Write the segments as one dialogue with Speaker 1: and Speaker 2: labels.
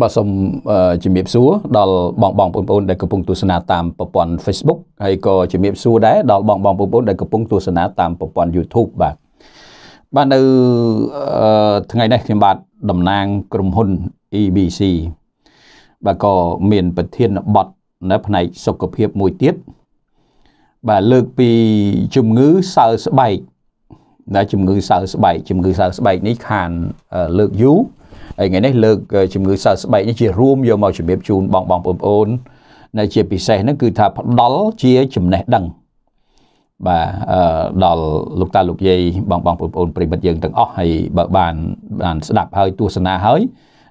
Speaker 1: បាទសូមជំរាបសួរដល់បងបងបងប្អូនដែលកំពុងទស្សនាតាមប្រព័ន្ធ Facebook ហើយក៏ជំរាបសួរដែរដល់បងបងបងប្អូនដែលកំពុងទស្សនាតាមប្រព័ន្ធ YouTube បាទបាទនៅថ្ងៃនេះខ្ញុំបាទតំណាងក្រុមហ៊ុន EBC បាទក៏មានប្រធានបទនៅផ្នែកសុខភាពមួយទៀតបាទលើកពីជំងឺសើស្បែកដែលជំងឺសើស្បែកជំងឺសើស្បែកនេះខានលើកយូរហើយថ្ងៃនេះលើកជំងឺសើស្បែកនេះជារួមយកមកជំរាបជូនបងបងប្អូន នៅជាពិសេសហ្នឹងគឺថាផ្ដល់ជាចំណេះដឹងបាទដល់លោកតាលោកយាយបងបងប្អូនប្រិមិត្តយើងទាំងអស់ហើយបើបានបានស្ដាប់ហើយទស្សនាហើយ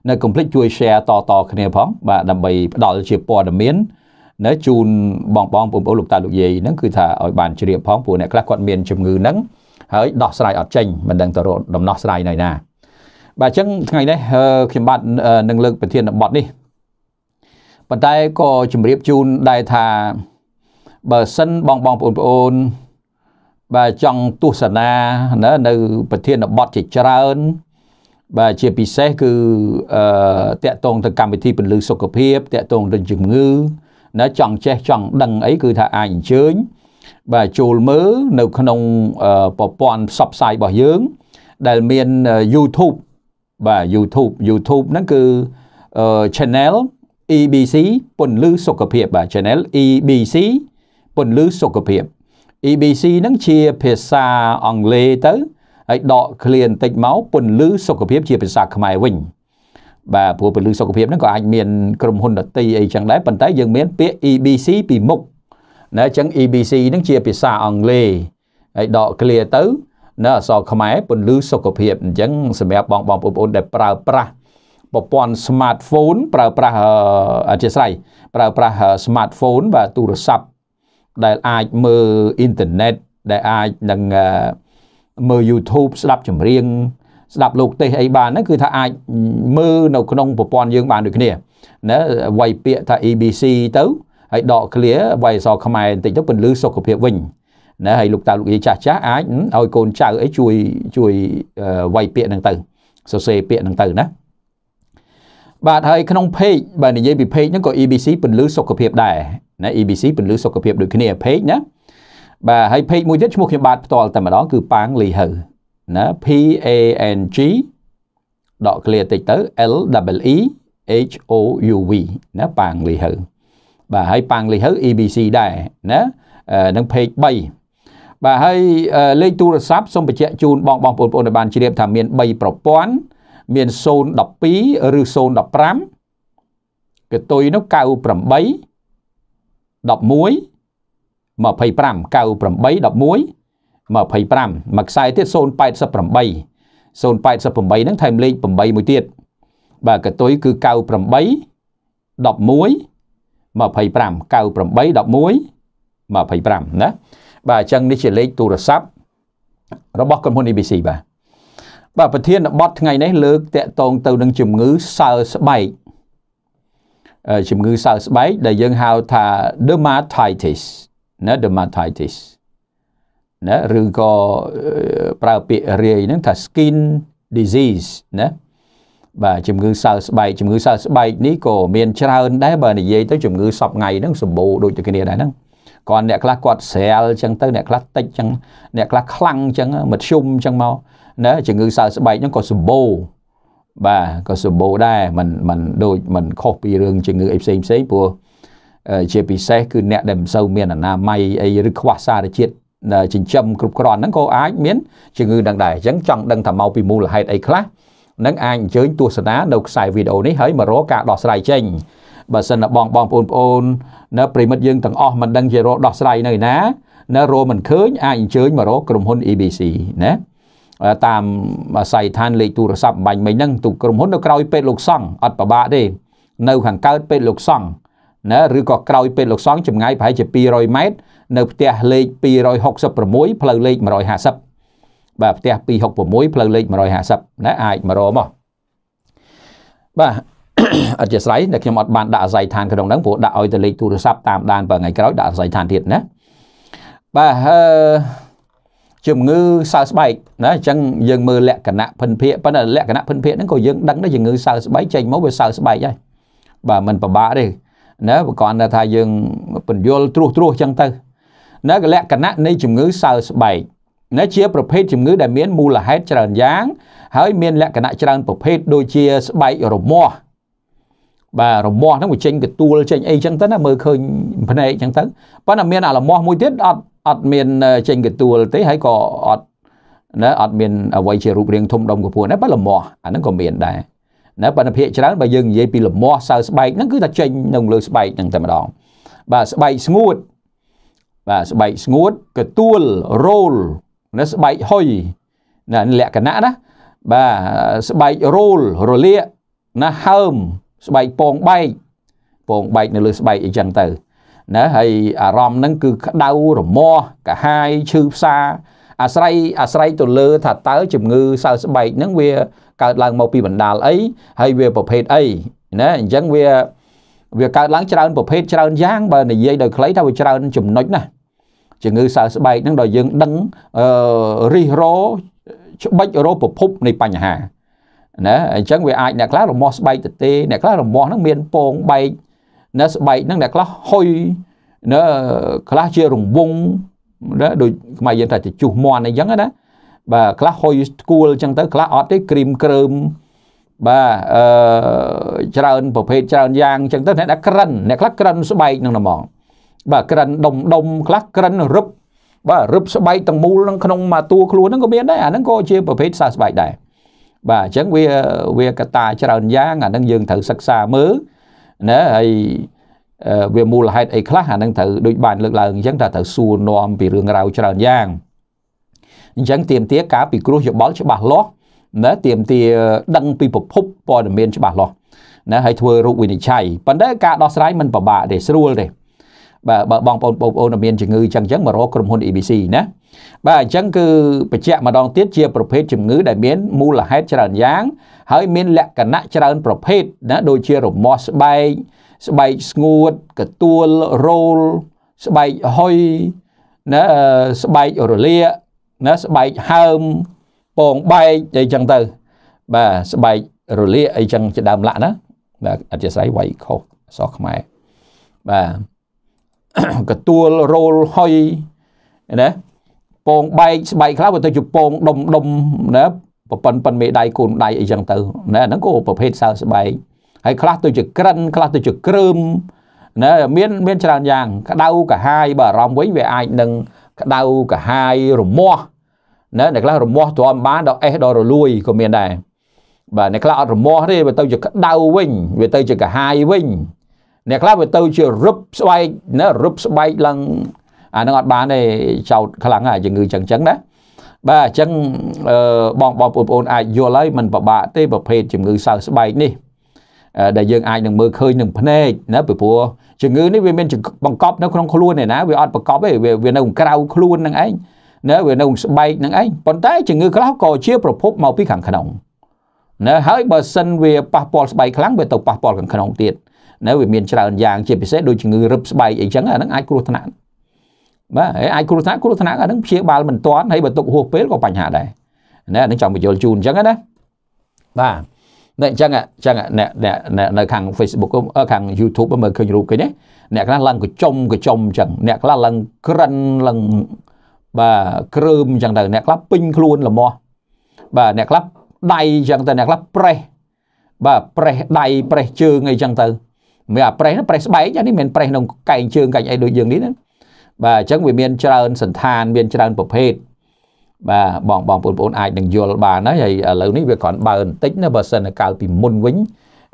Speaker 1: នៅកុំភ្លេចជួយ share តតគ្នាផង បាទដើម្បីផ្ដល់ជាព័ត៌មានណាជូនបងបងប្អូនលោកតាលោកយាយហ្នឹងគឺថាឲ្យបានជ្រាបផងព្រោះអ្នកខ្លះគាត់មានជំងឺហ្នឹងហើយដោះស្រាយអត់ចេញមិនដឹងទៅរកដំណោះស្រាយនៅណាបាទអញ្ចឹងថ្ងៃនេះខ្ញុំបាទនឹងលើកប្រធានបទនេះប៉ុន្តែក៏ជម្រាបជូនដែរថាបើសិនបងបងប្អូនប្អូនបាទចង់ទស្សនានៅនៅ ប្រធានបទជាច្រើនបាទជាពិសេសគឺអឺតកតងទៅកម្មវិធីពន្លឺសុខភាពតកតងទៅជំងឺណាចង់ចេះចង់ដឹងអីគឺថាអាចអញ្ជើញបាទចូលមើលនៅក្នុងប្រព័ន្ធផ្សព្វផ្សាយរបស់យើង ដែលមាន YouTube បាទ YouTube YouTube ហ្នឹងគឺ channel EBC ពន្លឺសុខភាពបាទ channel EBC ពន្លឺសុខភាព EBC ហ្នឹងជាភាសាអង់គ្លេសទៅហើយដកឃ្លាបន្តិចមកពន្លឺសុខភាពជាភាសា ខ្មែរវិញ បាទព្រោះពលិសុខភាពហ្នឹងក៏អាចមានក្រុមហ៊ុនដតីអីចឹងដែរប៉ុន្តែយើងមានពាក្យ EBC ពីមុខណាអញ្ចឹង EBC ហ្នឹងជា ភាសាអង់គ្លេសហើយដក clear ទៅនៅអសរខ្មែរពន្លឺសុខភាពអញ្ចឹងសម្រាប់បងបងប្អូនដែលប្រើប្រាស់ប្រព័ន្ធ smartphone ប្រើប្រាស់អធិស្ស្រ័យប្រើប្រាស់ smartphone បាទទូរស័ព្ទដែលអាចមើលអ៊ីនធឺណិតដែលអាចនឹងមើល YouTube ស្ដាប់ចម្រៀងស្ដាប់លោក ទេសអីបានហ្នឹងគឺថាអាចមើលនៅក្នុងប្រព័ន្ធយើងបានដូចគ្នាណាវាយពាក្យថា ABC ទៅហើយដក clear វាយអសរខ្មែរបន្តិចទៅពន្លឺសុខភាពវិញណាហើយលោកតាលោកយាយចាស់ចាស់អាចឲ្យកូនចៅអីជួយជួយវាយពាក្យហ្នឹងទៅសរសេរពាក្យហ្នឹងទៅណាបាទហើយក្នុង page បើនិយាយពី page ហ្នឹងក៏ EBC ពន្លឺសុខភាពដែរណា EBC ពន្លឺសុខភាពដូចគ្នា page ណាបាទហើយ page មួយទៀតឈ្មោះខ្ញុំបាទផ្ទាល់តែម្ដងគឺប៉ាងលីហៅណា P A N G ដក clear តិចទៅ L W E H O U V ណាប៉ាងលីហៅបាទហើយប៉ាងលីហៅ EBC ដែរណានឹង page 3បាទហើយលេខទូរស័ព្ទសូមបញ្ជាក់ជូនបងបងប្អូនបងប្អូនបានជ្រាប ថាមាន3ប្រព័ន្ធមាន012ឬ015កតុយនោះ98 11 25 98 11 25មួយខ្សែទៀត088 088ហ្នឹងថែមលេខ8មួយទៀតបាទកតុយគឺ98 11 25 98 11 25ណាបាទអញ្ចឹងនេះជាលេខទូរស័ព្ទរបស់ក្រុមហ៊ុន ABC បាទបាទប្រធានបទថ្ងៃនេះលើកតកតងទៅនឹងជំងឺសើស្បែកជំងឺសើស្បែកដែលយើងហៅថា dermatitis ណា dermatitis ណាឬក៏ប្រើពាក្យរាយហ្នឹងថា skin disease ណាបាទជំងឺសើស្បែកជំងឺសើស្បែកនេះក៏មានច្រើន ដែរបើនិយាយទៅជំងឺសពថ្ងៃហ្នឹងសម្បូរដូចតែគ្នាដែរហ្នឹងគាត់អ្នកខ្លះគាត់ស្រាលអញ្ចឹងទៅអ្នកខ្លះតិចអញ្ចឹងអ្នកខ្លះខ្លាំងអញ្ចឹងមធ្យមអញ្ចឹងមកណាជំងឺសើស្បែកហ្នឹងក៏សម្បូរបាទក៏សម្បូរដែរมันมันដូចมันខុសពីរឿងជំងឺអីផ្សេងផ្សេងព្រោះជាពិសេសគឺអ្នកដែលមិនសូវមាន អនាម័យអីឬខ្វះសារជាតិចិញ្ចឹមគ្រប់គ្រាន់ហ្នឹងក៏អាច មានជំងឺនឹងដែរអញ្ចឹងចង់ដឹងថាមកពីមូលហេតុអីខ្លះនឹងអាចអញ្ជើញទស្សនានៅខ្សែវីដេអូនេះហើយមករកការដោះស្រាយចេញបើសិនណាបងបងបងប្អូនណាប្រិមិត្តយើងទាំងអស់មិនដឹងជារកដោះស្រាយនៅណាណារកមិនឃើញអាចអញ្ជើញមករកក្រុមហ៊ុន ABC ណាតាមស័យដ្ឋានលេខទូរស័ព្ទបាញ់មិញហ្នឹងទូក្រុមហ៊ុននៅក្រោយពេទ្យលោកសង្ឃអត់ប្របាកទេ នៅខាងកើតពេទ្យលោកសង្ឃណាឬក៏ក្រោយពេទ្យលោកសង្ឃចម្ងាយប្រហែលជា200ម៉ែត្រនៅផ្ទះលេខ266ផ្លូវលេខ150បាទផ្ទះ266ផ្លូវលេខ150ណាអាចមករមកបាទអធិស្ស្រ័យតែខ្ញុំអត់បានដាក់អាស័យដ្ឋានក្នុងហ្នឹងព្រោះដាក់ឲ្យទៅលេខទូរស័ព្ទតាមដានបើថ្ងៃក្រោយដាក់អាស័យដ្ឋានទៀតណាបាទអឺជំងឺសើស្បែកណាអញ្ចឹងយើងមើលលក្ខណៈភិនភាកប៉ុន្តែលក្ខណៈភិនភាកហ្នឹងក៏យើងដឹងដែរជំងឺសើស្បែកចេញមកវាសើស្បែកហើយបាទมันពិបាកទេណាប្រកបថាយើងពន្យល់ត្រួសត្រាសអញ្ចឹងទៅណាលក្ខណៈនៃជំងឺសើស្បែកណាជា ប្រភេទជំងឺដែលមានមូលហេតុច្រើនយ៉ាងហើយមានលក្ខណៈច្រើនប្រភេទដូចជាស្បែករមាស់បាទរមាស់ហ្នឹងវាចេញកទួលចេញអីចឹងទៅណាមើលឃើញភ្នែកចឹងទៅប៉ុន្តែមានអារមាស់មួយទៀតអត់អត់មានចេញកទួលទេហើយក៏អត់ណាអត់មានអ្វីជារូបរាងធំដុំកពួនដែរបើលមាស់អាហ្នឹងក៏មានដែរណាប៉ុន្តែភាគច្រើនបើយើងនិយាយពីលមាស់សៅស្បែកហ្នឹងគឺថាចេញនៅលើស្បែកហ្នឹងតែម្ដងបាទស្បែកស្ងួតបាទស្បែកស្ងួតកទួលរោលណាស្បែកហុយណាលក្ខណៈណាបាទស្បែករោលរលាកណាហើមស្បែកពងបែកពងបែកនៅលើស្បែកអីចឹងទៅណាហើយអារម្មណ៍ហ្នឹងគឺក្តៅរមាស់កាហាយឈឺផ្សាអាស្រ័យអាស្រ័យទៅលើថាតើជំងឺសើស្បែកហ្នឹងវាកើតឡើងមកពីបណ្ដាលអីហើយវាប្រភេទអីណាអញ្ចឹងវាវាកើតឡើងច្រើនប្រភេទច្រើនយ៉ាងបើនិយាយដោយខ្លីថាវាច្រើនចំណុចណាជំងឺសើស្បែកហ្នឹងដល់យើងដឹងរិះរោច្បិចរោប្រភពនៃបញ្ហាណាអញ្ចឹងវាអាចអ្នកខ្លះរមាស់ស្បែកទទេអ្នកខ្លះរមាស់ហ្នឹងមានពងបែកណាស្បែកហ្នឹងអ្នកខ្លះហុយណាខ្លះជារង្វង់ណាដូចខ្មែរយើងថាជជុះមន់អីចឹងណាបាទខ្លះហុយស្គួលអញ្ចឹងទៅខ្លះអត់ទេក្រីមក្រើមបាទអឺច្រើនប្រភេទច្រើនយ៉ាងអញ្ចឹងទៅអ្នកដែលក្រិនអ្នកខ្លះក្រិនស្បែកហ្នឹងហ្មងបាទក្រិនដុំដុំខ្លះក្រិនរឹបបាទរឹបស្បែកទាំងមូលនឹងក្នុងមួយតួខ្លួនហ្នឹងក៏មានដែរអាហ្នឹងក៏ជាប្រភេទសាស្បែកដែរបាទអញ្ចឹងវាវាកតាច្រើនយ៉ាងអានឹងយើងត្រូវសិក្សាមើលណាហើយវាមូលហេតុអីខ្លះអានឹងត្រូវដូចបានលើកឡើងអញ្ចឹងថាត្រូវសួរនាំពីរឿងរ៉ាវច្រើនយ៉ាងអញ្ចឹងទៀមទាការពិគ្រោះយោបល់ច្បាស់លាស់ណាទៀមទាដឹងពីប្រភពព័ត៌មានច្បាស់លាស់ណាហើយធ្វើរូបវិនិច្ឆ័យប៉ុន្តែការដោះស្រាយមិនពិបាកទេស្រួលទេបាទបើបងប្អូនបងប្អូនមានជំងឺចឹងចឹងមករកក្រុមហ៊ុន ABC ណាបាទអញ្ចឹងគឺបញ្ជាក់ម្ដងទៀតជាប្រភេទជំងឺដែលមាន មូលហេតុច្រើនយ៉ាង ហើយមាន លក្ខណៈច្រើនប្រភេទណាដូចជារមាស់ស្បែកស្បែកស្ងួតកទួលរោលស្បែកហុយណាស្បែករលាកណាស្បែកហើមពងបែកអីចឹងទៅបាទស្បែករលាកអីចឹងជាដើមលក្ខណាបាទអធិស្ឋានវាយខុសអសខ្មែរបាទកទួលរោលហុយណាពងបែកស្បែកខ្លះវាទៅជាពងដុំដុំណាប្រប៉ុនប៉ុនមេដៃកូនដៃអីចឹងទៅណាហ្នឹងក៏ប្រភេទសើស្បែកហើយខ្លះទៅជាក្រិនខ្លះទៅជាក្រើមណាមានមានច្រើនយ៉ាងក្តៅកាហាយបើអារម្មណ៍វិញវាអាចនឹងក្តៅកាហាយរមាស់ណាអ្នកខ្លះរមាស់ទ្រាំបានដល់អេះដល់រលួយក៏មានដែរបាទអ្នកខ្លះអត់រមាស់ទេវាទៅជាក្តៅវិញ វាទៅជាកាហាយវិញអ្នកខ្លះវាទៅជារឹបស្បែកណារឹបស្បែកឡើងអានឹងអត់បានទេចោតខ្លាំងហើយជំងឺចឹងចឹងណាបាទអញ្ចឹងបងបងប្អូនអាចយល់ហើយมันពិបាកទេប្រភេទជំងឺសើស្បែកនេះដែលយើងអាចនឹងមើលឃើញនឹងភ្នែកណាពីព្រោះជំងឺនេះវាមានបង្កប់នៅក្នុងខ្លួនឯណាវាអត់បង្កប់ទេវានៅក្រៅខ្លួននឹងឯងណាវានៅស្បែកនឹងឯងប៉ុន្តែជំងឺខ្លះក៏ជាប្រភពមកពីខាងក្នុងណាហើយបើសិនវាប៉ះពាល់ស្បែកខ្លាំងវាទៅប៉ះពាល់ខាងក្នុងទៀតនៅវាមានច្រើនយ៉ាងជាពិសេសដូចជំងឺរឹបស្បែកអីចឹងអាហ្នឹងអាចគ្រោះថ្នាក់បាទហើយអាចគ្រោះថ្នាក់គ្រោះថ្នាក់អាហ្នឹងព្យាបាលមិនទាន់ហើយបើទុកហួសពេលក៏បញ្ហាដែរណាអាហ្នឹងចង់បញ្យល់ជូនអញ្ចឹងណាបាទតែអញ្ចឹងអញ្ចឹងអ្នកអ្នកនៅខាង Facebook ខាង YouTube មើលឃើញរូបគេណាអ្នកខ្លះឡើងកចំកចំអញ្ចឹងអ្នកខ្លះឡើងក្រិនឡើងបាទក្រើមអញ្ចឹងទៅអ្នកខ្លះពេញខ្លួនល្មោះបាទអ្នកខ្លះដៃអញ្ចឹងទៅអ្នកខ្លះប្រេះបាទប្រេះដៃប្រេះជើងអីអញ្ចឹងទៅមានអាប្រេះប្រេះស្បែកអានេះមានប្រេះក្នុងកែងជើងកែងអីដូចយើងនេះណាបាទអញ្ចឹងវាមានច្រើនសន្តានមានច្រើនប្រភេទបាទបងបងប្អូនអាចនឹងយល់បានហើយហើយឥឡូវនេះវាគ្រាន់បើបន្តិចណាបើសិនកាលពីមុនវិញ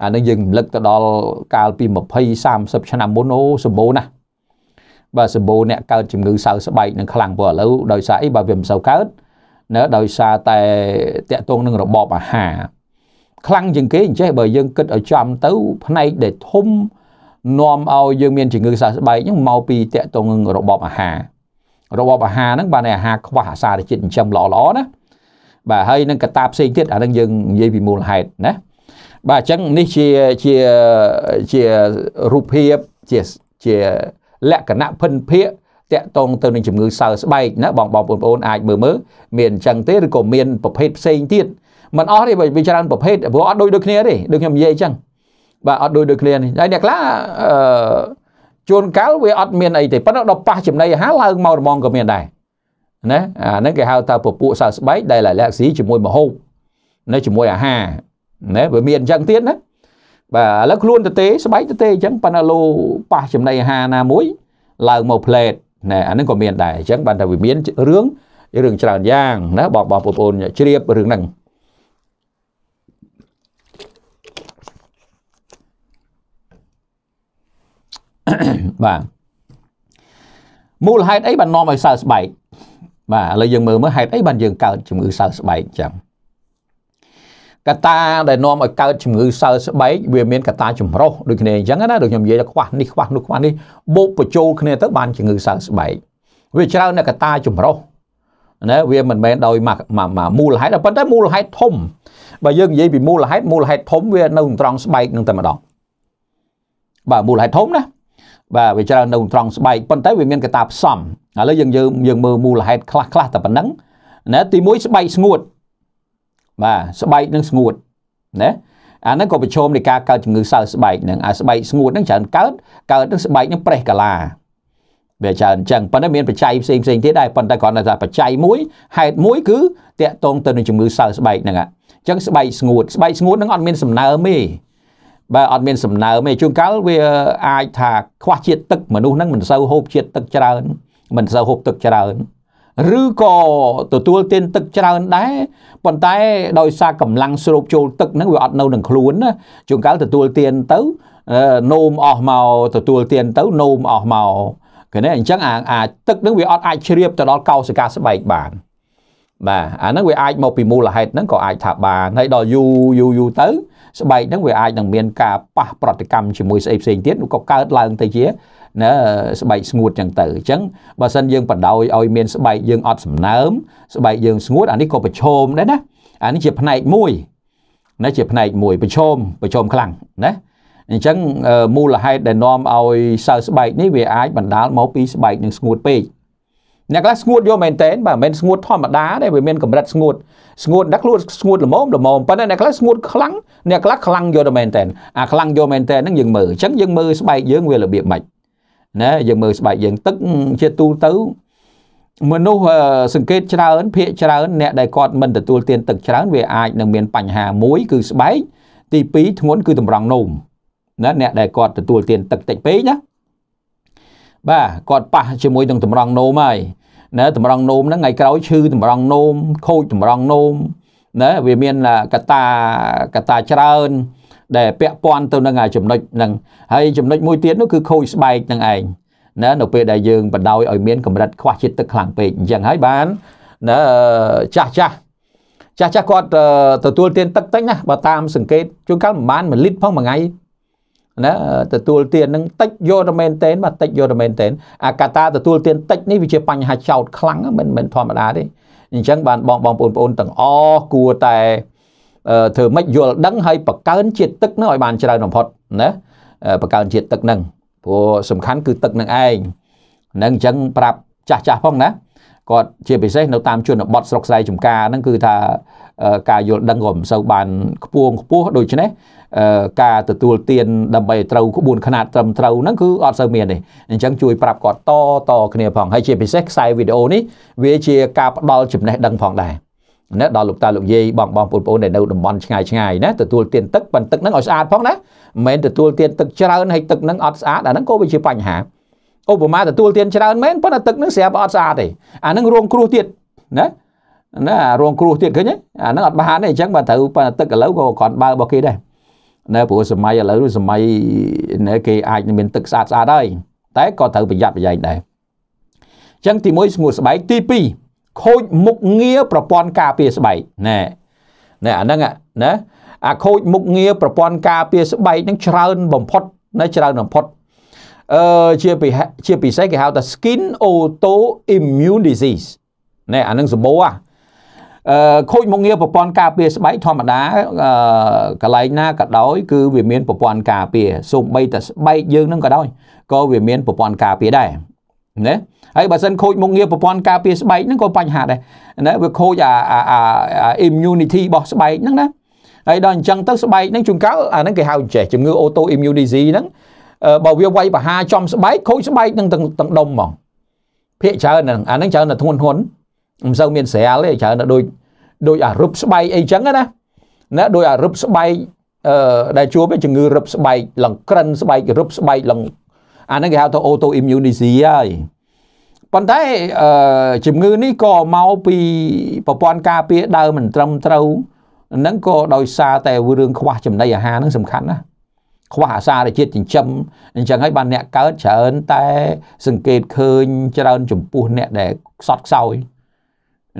Speaker 1: អានឹងយើងរំលឹកទៅដល់កាលពី20 30ឆ្នាំមុនអូសម្បូរណាស់បាទសម្បូរអ្នកកើតជំងឺសើស្បែកនឹងខ្លាំងព្រោះឥឡូវដោយសារអីបើវាមិនសូវកើតណាដោយសារតែតកតងនឹងរបបអាហារខ្លាំងជាងគេអញ្ចេះបើយើងគិតឲ្យចំទៅផ្នែកដែលធំនាំឲ្យយើងមានជំងឺសើស្បែកហ្នឹងមកពីតកតងនឹងរបបអាហាររបបអាហារហ្នឹងបានតែអាហារខ្វះអាសារជាតិចិញ្ចឹមល្អល្អណាបាទហើយនឹងកត្តាផ្សេងទៀតអានឹងយើងនិយាយពីមូលហេតុណាបាទអញ្ចឹងនេះជាជាជារូបភាពជាជាលក្ខណៈភិនភាកតកតងទៅនឹងជំងឺសើស្បែកណាបងបងប្អូនអាចមើលមើលមានអញ្ចឹងទេឬក៏មានប្រភេទផ្សេងទៀតមិនអស់ទេវាច្រើនប្រភេទព្រោះអត់ដូចដូចគ្នាទេដូចខ្ញុំនិយាយអញ្ចឹងបាទអត់ដូចដូចគ្នានេះហើយអ្នកខ្លះអឺជួនកាលវាអត់មានអីទេប៉ុន្តែដល់ប៉ះចំណីអាហារឡើងមករមងក៏មានដែរណាអាហ្នឹងគេហៅថាពពួកសើស្បែកដែលអាឡែកស៊ីជាមួយមហូបណាជាមួយអាហារណាវាមានអញ្ចឹងទៀតណាបាទឥឡូវខ្លួនទៅទេស្បែកទៅទេអញ្ចឹងប៉ុន្តែលោប៉ះចំណីអាហារណាមួយឡើងមកផ្លេតណែអាហ្នឹងក៏មានដែរអញ្ចឹងបានថាវាមានរឿងរឿងច្រើនយ៉ាងណាបងបងប្អូនជ្រាបរឿងហ្នឹងបាទមូលហេតុអីបាននាំឲ្យសើស្បែកបាទឥឡូវយើងមើលមើលហេតុអីបានយើងកើតជំងឺសើស្បែកចឹងកត្តាដែលនាំឲ្យកើតជំងឺសើស្បែកវាមានកត្តាចម្រុះដូចគ្នាអញ្ចឹងណាដូចខ្ញុំនិយាយថាខ្វះនេះខ្វះនោះខ្វះនេះបូកបញ្ចូលគ្នាទៅបានជំងឺសើស្បែកវាច្រើនតែកត្តាចម្រុះណាវាមិនមែនដោយមកមូលហេតុប៉ុន្តែមូលហេតុធំបើយើងនិយាយពីមូលហេតុមូលហេតុធំវានៅត្រង់ស្បែកនឹងតែម្ដងបាទមូលហេតុធំណាបាទវាច្រើននៅត្រង់ស្បែកប៉ុន្តែវាមានកត្តាផ្សំឥឡូវយើងយើងយើងមើលមូលហេតុខ្លះខ្លះតែប៉ុណ្ណឹងណាទី1ស្បែកស្ងួតបាទស្បែកនឹងស្ងួតណាអាហ្នឹងក៏ប្រឈមនឹងការកើតជំងឺសើស្បែកនឹងអាស្បែកស្ងួតនឹងច្រើនកើតកើតនឹងស្បែកនឹងប្រេះកាឡាវាច្រើនអញ្ចឹងប៉ុន្តែមានបច្ច័យផ្សេងផ្សេងទៀតដែរប៉ុន្តែគ្រាន់តែថាបច្ច័យមួយហេតុមួយគឺតាក់ទងទៅនឹងជំងឺសើស្បែកហ្នឹងអញ្ចឹងស្បែកស្ងួតស្បែកស្ងួតនឹងអត់មានសំណើមទេបើអត់មានសំណើទេជួនកាលវាអាចថាខ្វះជាតិទឹកមនុស្សហ្នឹងមិនសូវហូបជាតិទឹកច្រើនមិនសូវហូបទឹកច្រើនឬក៏ទទួលទានទឹកច្រើនដែរប៉ុន្តែដោយសារកម្លាំងស្រូបចូលទឹកហ្នឹងវាអត់នៅនឹងខ្លួនណាជួនកាលទទួលទានទៅនោមអស់មកទទួលទានទៅនោមអស់មកឃើញទេអញ្ចឹងអាទឹកហ្នឹងវាអត់អាចជ្រាបទៅដល់កោសិកាស្បែកបានបាទអាហ្នឹងវាអាចមកពីមូលហេតុហ្នឹងក៏អាចថាបានហើយដល់យូរយូរយូរទៅស្បែកហ្នឹងវាអាចនឹងមានការប៉ះប្រតិកម្មជាមួយស្អីផ្សេងទៀតនោះក៏កើតឡើងទៅជាណាស្បែកស្ងួតចឹងទៅអញ្ចឹងបើសិនយើងបដោយឲ្យមានស្បែកយើង អត់សំណើមស្បែកយើងស្ងួតអានេះក៏ប្រឈមដែរណាអានេះជាផ្នែកមួយណាជាផ្នែកមួយប្រឈមប្រឈមខ្លាំងណាអញ្ចឹងមូលហេតុដែលនាំឲ្យសើស្បែកនេះវាអាចបណ្ដាលមកពីស្បែកនឹងស្ងួតពេកអ្នកខ្លះស្ងួតយកមែនតែនបាទមិនមែនស្ងួតធម្មតាទេវាមានកម្រិតស្ងួតស្ងួតដាក់ខ្លួនស្ងួតល្មមល្មមប៉ុន្តែអ្នកខ្លះស្ងួតខ្លាំងអ្នកខ្លះខ្លាំងយកទៅមែនតែនអាខ្លាំងយកមែនតែនហ្នឹងយើងមើលអញ្ចឹងយើងមើលស្បែកយើងវារបៀបម៉េចណាយើងមើលស្បែកយើងទឹកជាទូទៅមនុស្សសង្កេតច្រើនភាកច្រើនអ្នកដែលគាត់មិនទទួលទានទឹកច្រើនវាអាចនឹងមានបញ្ហាមួយគឺស្បែកទី2ធ្ងន់គឺតម្រង់នោមណាអ្នកដែលគាត់ទទួលទានទឹកតិចពេកណាបាទគាត់ប៉ះជាមួយនឹងតម្រង់នោមហើយណាតម្រង់នោមហ្នឹងថ្ងៃក្រោយឈឺតម្រង់នោមខូចតម្រង់នោមណាវាមានកតាកតាច្រើនដែលពាក់ព័ន្ធទៅនឹងចំណុចហ្នឹងហើយចំណុចមួយទៀតនោះគឺខូចស្បែកហ្នឹងឯងណានៅពេលដែលយើងបដ ாய் ឲ្យមានកម្រិតខ្វះជាតិទឹកខ្លាំងពេកអញ្ចឹងហើយបានណាចាស់ចាស់ចាស់ចាស់គាត់ទទួលទានទឹកតិចណាបើតាមសង្កេតជួនកាលប្រហែល1លីត្រផងមួយថ្ងៃណាទទួលទាននឹងតិចយកតែមែនតែនបាទតិចយកតែមែនតែនអាកតាទទួលទានតិចនេះវាជាបញ្ហាចោតខ្លាំងមិនមិនធម្មតាទេអញ្ចឹងបានបងបងប្អូនប្អូនទាំងអគួរតែធ្វើម៉េចយល់ដឹងហើយបង្កើនជាតិទឹកនឹងឲ្យបានច្រើនបំផុតណាបង្កើនជាតិទឹកនឹងព្រោះសំខាន់គឺទឹកនឹងឯងនឹងអញ្ចឹងប្រាប់ចាស់ចាស់ផងណាគាត់ជាពិសេសនៅតាមជនបទស្រុកស្រែចំការហ្នឹងគឺថាការយល់ដឹងក៏មិនសូវបានខ្ពងខ្ពស់ដូច្នេះការទទួលទានដើម្បីត្រូវក្បួនខ្នាតត្រឹមត្រូវហ្នឹងគឺអត់សូវមានទេអញ្ចឹងជួយប្រាប់គាត់តតគ្នាផងហើយជាពិសេសខ្សែវីដេអូនេះវាជាការផ្ដល់ចំណេះដឹងផងដែរណាដល់លោកតាលោកយាយបងបងបងប្អូនដែលនៅតំបន់ឆ្ងាយឆ្ងាយណាទទួលទានទឹកប៉ុន្តែទឹកហ្នឹងឲ្យស្អាតផងណាមិនមែនទទួលទានទឹកច្រើនហើយទឹកហ្នឹងអត់ស្អាតអាហ្នឹងក៏វាជាបញ្ហាឧបមាទទួលទានច្រើនមែនប៉ុន្តែទឹកនឹងស្រាប់អត់ស្អាតទេអានឹងរងគ្រោះទៀតណាណារងគ្រោះទៀតឃើញអាហ្នឹងអត់បានទេអញ្ចឹងបើត្រូវប៉ុន្តែទឹកឥឡូវក៏គាត់បើរបស់គេដែរនៅព្រោះសម័យឥឡូវសម័យនៅគេអាចមានទឹកស្អាតស្អាតហើយតែក៏ត្រូវប្រយ័ត្នប្រយែងដែរអញ្ចឹងទី1ស្ងួតស្បែកទី2ខូចមុខងារប្រព័ន្ធការពារស្បែកណែណែអាហ្នឹងណាអាខូចមុខងារប្រព័ន្ធការពារស្បែកហ្នឹងច្រើនបំផុតនៅច្រើនបំផុតអឺជាពិជាពិសេសគេហៅថា skin autoimmune disease ណែអានឹងសម្បូរអឺខូចមកងារប្រព័ន្ធការពារស្បែកធម្មតាអឺកន្លែងណាក៏ដោយគឺវាមានប្រព័ន្ធការពារសូម្បីតែស្បែកយើងនឹងក៏ដោយក៏វាមានប្រព័ន្ធការពារដែរណាហើយបើសិនខូចមុខងារប្រព័ន្ធការពារស្បែកហ្នឹងក៏បញ្ហាដែរណាវាខូចអាអា immunity របស់ស្បែកហ្នឹងណាហើយដល់អញ្ចឹងទៅស្បែកហ្នឹងជួនកាលអាហ្នឹងគេហៅចេះជំងឺ autoimmune disease ហ្នឹងបើវាវាយប្រហាចំស្បែកខូចស្បែកនឹងទាំងដុំហ្មងភាកច្រើនហ្នឹងអាហ្នឹងច្រើនតែធ្ងន់ធ្ងន់មិនសូវមានស្រាលទេច្រើនតែដូចដូចអារឹបស្បែកអីចឹងណាណាដោយអារឹបស្បែកអឺដែលជួបជំងឺរឹបស្បែកឡើងក្រិនស្បែករឹបស្បែកឡើងអាហ្នឹងគេហៅថា auto immunity ហើយប៉ុន្តែអឺជំងឺនេះក៏មកពីប្រព័ន្ធការពារដើមមិនត្រឹមត្រូវហ្នឹងក៏ដោយសារតែរឿងខ្វះចំណីអាហារហ្នឹងសំខាន់ណាខ្វះអាសារជាតិចិញ្ចឹមអញ្ចឹងហើយបានអ្នកកើតច្រើនតែសង្កេតឃើញច្រើនចំពោះអ្នកដែលខ្សត់ខ្សោយ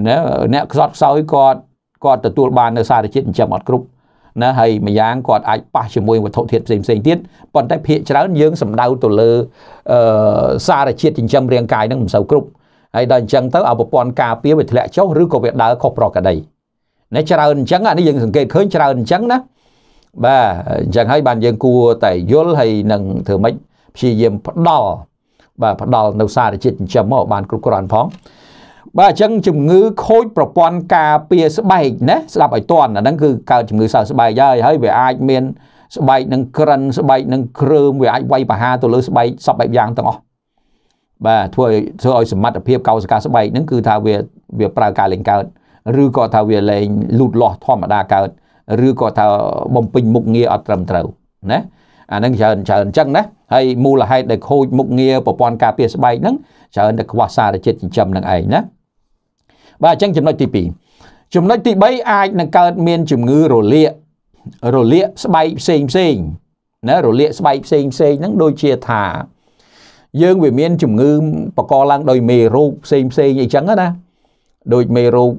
Speaker 1: ណាអ្នកខ្សត់ខ្សោយគាត់គាត់ទទួលបាននៅសារជាតិចិញ្ចឹមអត់គ្រប់ណាហើយម្យ៉ាងគាត់អាចប៉ះជាមួយវត្ថុធាតុផ្សេងផ្សេងទៀតប៉ុន្តែភាកច្រើនយើងសំដៅទៅលើអឺសារជាតិចិញ្ចឹមរាងកាយនឹងមិនសូវគ្រប់ហើយដល់អញ្ចឹងទៅឲ្យប្រព័ន្ធការពារវាធ្លាក់ចុះឬក៏វាដើរខុសប្រក្រតីណាច្រើនអញ្ចឹងអានេះយើងសង្កេតឃើញច្រើនអញ្ចឹងណាបាទអញ្ចឹងហើយបានយើងគួរតែយល់ហើយនឹងធ្វើម៉េចព្យាយាមផ្ដល់បាទផ្ដល់នៅសារជាតិចិញ្ចឹមមកបានគ្រប់គ្រាន់ផងបាទអញ្ចឹងជំងឺខូចប្រព័ន្ធការពារស្បែកណាស្ដាប់ឲ្យតន់អាហ្នឹងគឺកើតជំងឺសើស្បែកហើយហើយវាអាចមានស្បែកនឹងក្រិនស្បែកនឹងគ្រើមវាអាចវាយប្រហារទៅលើស្បែកសពបែបយ៉ាងទាំងអស់បាទធ្វើឲ្យធ្វើឲ្យសមត្ថភាពកោសិកាស្បែកហ្នឹងគឺថាវាវាប្រើការលេងកើត ឬក៏ថាវាលេងលូតលាស់ធម្មតាកើតឬក៏ថាបំពេញមុខងារអត់ត្រឹមត្រូវណាអានឹងច្រើនច្រើនអញ្ចឹងណាហើយមូលហេតុដែលខូចមុខងារប្រព័ន្ធការពារស្បែកហ្នឹងច្រើនតែខ្វះសារជាតិចិញ្ចឹមនឹងឯងណាបាទអញ្ចឹងចំណុចទី2ចំណុចទី3អាចនឹងកើតមាន ជំងឺរលាករលាកស្បែកផ្សេងផ្សេងណារលាកស្បែកផ្សេងផ្សេងហ្នឹងដូចជាថា យើងវាមាន ជំងឺបកឡើងដោយមេរោគផ្សេងផ្សេងអីចឹងណាដូចមេរោគ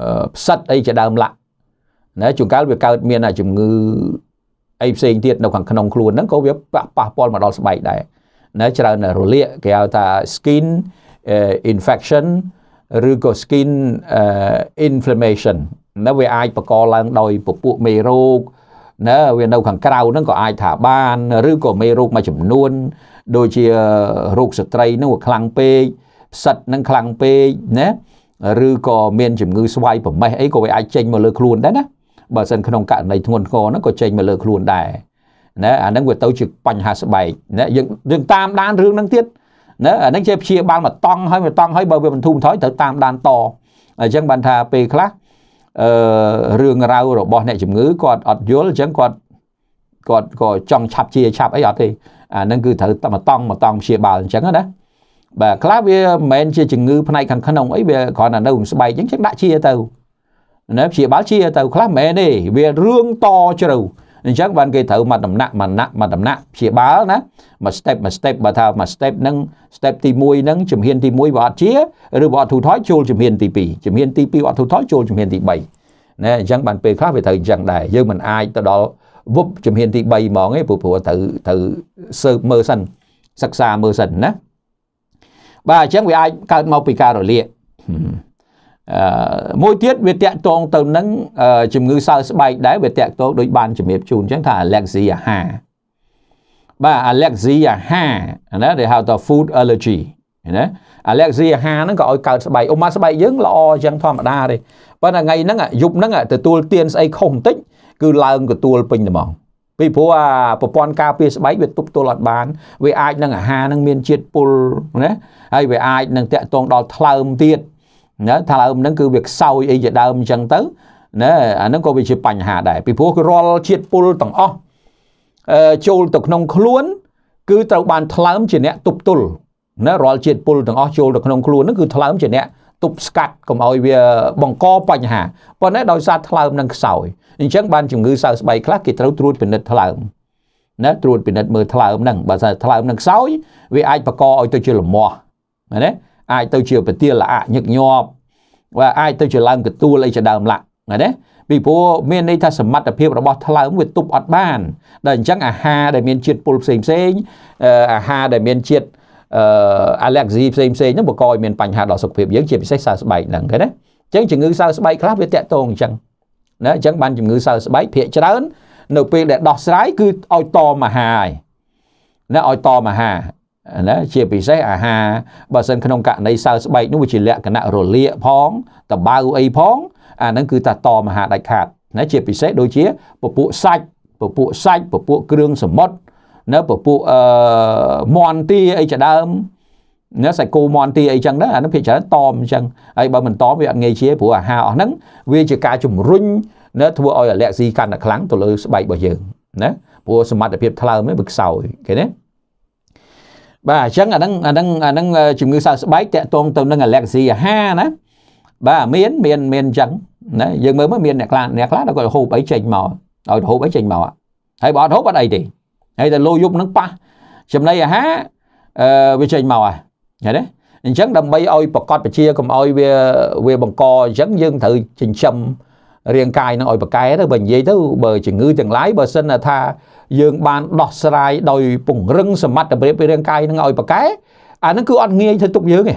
Speaker 1: អឺផ្សិតអីជាដើមឡាក់ណាជួនកាលវាកើតមានជំងឺអីផ្សេងទៀតនៅខាងក្នុងខ្លួនហ្នឹងក៏វាប៉ះពាល់មកដល់ស្បែកដែរណាច្រើនរលាកគេហៅថា skin infection ឬក៏ skin inflammation ណាវាអាចបង្កឡើងដោយ ពពួកមេរោគណាវានៅខាងក្រៅហ្នឹងក៏អាចថាបាន ឬក៏មេរោគមួយចំនួនដូចជារោគស្ត្រីហ្នឹងវាខ្លាំងពេកផ្សិតហ្នឹងខ្លាំងពេកណាឬក៏មានជំងឺស្វាយប្រមេះអីក៏វាអាចចេញមកលើខ្លួនដែរណាបើសិនក្នុងករណីធ្ងន់ធ្ងរហ្នឹងក៏ចេញមកលើខ្លួនដែរណាអាហ្នឹងវាទៅជាបញ្ហាស្បែកណាយើងយើងតាមដានរឿងហ្នឹងទៀតណាអាហ្នឹងជាព្យាបាលមកតង់ហើយមកតង់ហើយបើវាបន្ធូរបន្ថយត្រូវតាមដានតអញ្ចឹងបានថាពេលខ្លះអឺរឿងរ៉ាវរបស់អ្នកជំងឺគាត់អត់យល់អញ្ចឹងគាត់គាត់ក៏ចង់ឆាប់ជាឆាប់អីអត់ទេអាហ្នឹងគឺត្រូវតែមកតង់មកតង់ព្យាបាលអញ្ចឹងណាបាទខ្លះវាមិនមែនជាជំងឺផ្នែកខាងក្នុងអីវាគ្រាន់តែនៅស្បែកអញ្ចឹងដាក់ជាទៅណាព្យាបាលជាទៅខ្លះមែនទេវារឿងតជ្រៅអញ្ចឹងបានគេត្រូវមកដំណាក់មកណាក់មកដំណាក់ព្យាបាលណាមក step មក step បើថាមក step ហ្នឹង step ទី1ហ្នឹងជំហានទី1វាអត់ជាឬបើអត់ធូរថយចូលជំហានទី2ជំហានទី2អត់ធូរថយចូលជំហានទី3ណាអញ្ចឹងបានពេលខ្លះវាត្រូវអញ្ចឹងដែរយើងមិនអាចទៅដល់វប់ជំហានទី3ហ្មងឯងព្រោះព្រោះត្រូវត្រូវសើបមើលសិនសិក្សាមើលសិនណាបាទអញ្ចឹងវាអាចកើតមកពីការរលាកមួយទៀតវាតាក់ទងទៅនឹងជំងឺសើស្បែកដែរវាតាក់ទងដូចបានជំរាបជូនអញ្ចឹងថា allergy អាហារបាទ allergy អាហារណាគេហៅថា food allergy ណា allergy អាហារហ្នឹងក៏ឲ្យកើតស្បែកអូមកស្បែកយើងល្អអញ្ចឹងធម្មតាទេប៉ុន្តែថ្ងៃហ្នឹងយប់ហ្នឹងទទួលទានស្អីខុសបន្តិចគឺឡើងទទួលពេញតែហ្មងពីព្រោះអាប្រព័ន្ធការពារស្បែកវាទប់ទល់អត់បានវាអាចនឹងអាហារនឹងមានជាតិពុលណាហើយវាអាចនឹងតាក់ទងដល់ថ្លើមទៀតណាថាឡើងហ្នឹងគឺវាខ្សោយអីជាដើមអញ្ចឹងទៅណាអាហ្នឹងក៏វាជាបញ្ហាដែរពីព្រោះរាល់ជាតិពុលទាំងអស់ចូលទៅក្នុងខ្លួន គឺត្រូវបានថ្លើមជាអ្នកទប់ទល់ណារាល់ជាតិពុលទាំងអស់ចូលទៅក្នុងខ្លួនហ្នឹងគឺថ្លើមជាអ្នកទប់ស្កាត់កុំឲ្យវាបង្កបញ្ហាប៉ុន្តែដោយសារថ្លើមនឹងខ្សោយអញ្ចឹងបានជំងឺសើស្បែកខ្លះគេត្រូវត្រួតពិនិត្យថ្លើមណាត្រួតពិនិត្យមើលថ្លើមហ្នឹងបើថាថ្លើមនឹងខ្សោយវាអាចបង្កឲ្យទៅជាលំមាស់ណាអាចទៅជាពទាលអាញឹកញាប់បាទអាចទៅជាឡើងកទួលអីជាដើមឡាក់ណាពីព្រោះមានន័យថាសមត្ថភាពរបស់ថ្លើមវាទប់អត់បានដែលអញ្ចឹងអាហារដែលមានជាតិពុលផ្សេងផ្សេងអាហារដែលមានជាតិអាឡែកស៊ីផ្សេងផ្សេងហ្នឹងបង្កឲ្យមានបញ្ហាដល់សុខភាពយើងជាពិសេសសើស្បែកហ្នឹងឃើញទេអញ្ចឹងជំងឺសើស្បែកខ្លះវាតាក់ទងអញ្ចឹងណាអញ្ចឹងបានជំងឺសើស្បែកភាកច្រើននៅពេលដែលដោះស្រាយគឺឲ្យតមហាហើយណាឲ្យតមហាណាជាពិសេសអាហារបើសិនក្នុងករណីសើស្បែកនោះវាជាលក្ខណៈរលាកផងតបៅអីផងអាហ្នឹងគឺតាតមហាដាច់ខាតណាជាពិសេសដូចជាពពួកសាច់ពពួកសាច់ពពួកគ្រឿងសមុទ្រនៅពពួកអឺមន់ទាអីជាដើមណាសាច់គោមន់ទាអីចឹងដែរអានោះភាគច្រើនតមអញ្ចឹងហើយបើមិនតមវាអត់ងាយជាព្រោះអាហារអស់ហ្នឹងវាជាការជំរុញណាធ្វើឲ្យអាឡែស៊ីកាន់តែខ្លាំងទៅលើស្បែករបស់យើងណាព្រោះសមត្ថភាពថ្លើមនេះវាខ្សោយឃើញទេបាទអញ្ចឹងអាហ្នឹងអាហ្នឹងអាហ្នឹងជំងឺសើស្បែកតាក់ទងទៅនឹងអាឡែកស៊ីអាហារណាបាទមានមានមានអញ្ចឹងណាយើងមើលមើលមានអ្នកខ្លះអ្នកខ្លះគាត់ហូបអីចេញមកឲ្យហូបអីចេញមកហើយបើអត់ហូបអត់អីទេហើយតែលោយប់នឹងប៉ះចំណីអាហារអឺវាចេញមកហើយឃើញទេអញ្ចឹងដើម្បីឲ្យប្រកាសប្រជាកុំឲ្យវាវាបង្កអញ្ចឹងយើងត្រូវចិញ្ចឹមរាងកាយនឹងឲ្យប្រកែទៅបើនិយាយទៅបើជំងឺទាំងឡាយបើសិនថាយើងបានដោះស្រាយដោយពង្រឹងសមត្ថភាពរាងកាយនឹងឲ្យប្រកែអានឹងគឺអត់ងាយធ្វើទុកយើងទេ